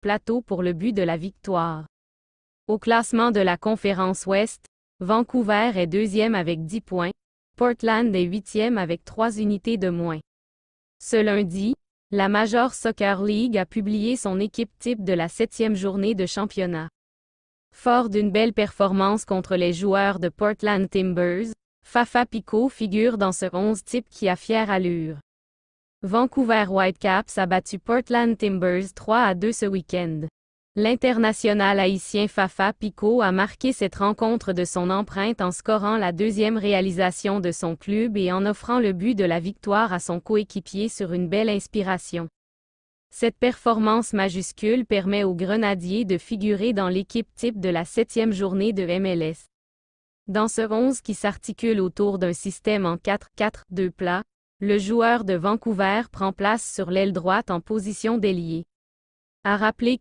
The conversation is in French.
plateau pour le but de la victoire. Au classement de la conférence Ouest, Vancouver est deuxième avec 10 points, Portland est huitième avec 3 unités de moins. Ce lundi, la Major Soccer League a publié son équipe type de la septième journée de championnat. Fort d'une belle performance contre les joueurs de Portland Timbers, Fafa Pico figure dans ce 11 type qui a fière allure. Vancouver Whitecaps a battu Portland Timbers 3 à 2 ce week-end. L'international haïtien Fafa Pico a marqué cette rencontre de son empreinte en scorant la deuxième réalisation de son club et en offrant le but de la victoire à son coéquipier sur une belle inspiration. Cette performance majuscule permet aux Grenadiers de figurer dans l'équipe type de la septième journée de MLS. Dans ce 11 qui s'articule autour d'un système en 4-4-2 plats, le joueur de Vancouver prend place sur l'aile droite en position d'ailier. À rappeler